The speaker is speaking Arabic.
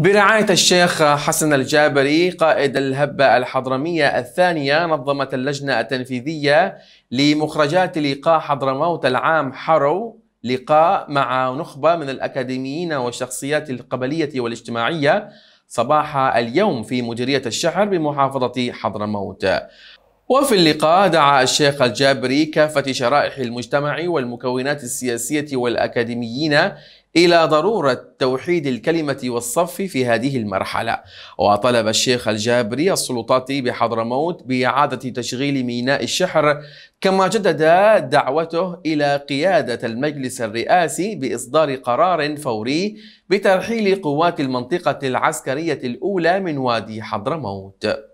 برعاية الشيخ حسن الجابري قائد الهبة الحضرمية الثانية نظمت اللجنة التنفيذية لمخرجات لقاء حضرموت العام حرو لقاء مع نخبة من الأكاديميين والشخصيات القبلية والاجتماعية صباح اليوم في مديرية الشهر بمحافظة حضرموت وفي اللقاء دعا الشيخ الجابري كافة شرائح المجتمع والمكونات السياسية والأكاديميين إلى ضرورة توحيد الكلمة والصف في هذه المرحلة وطلب الشيخ الجابري السلطات بحضرموت بإعادة تشغيل ميناء الشحر كما جدد دعوته إلى قيادة المجلس الرئاسي بإصدار قرار فوري بترحيل قوات المنطقة العسكرية الأولى من وادي حضرموت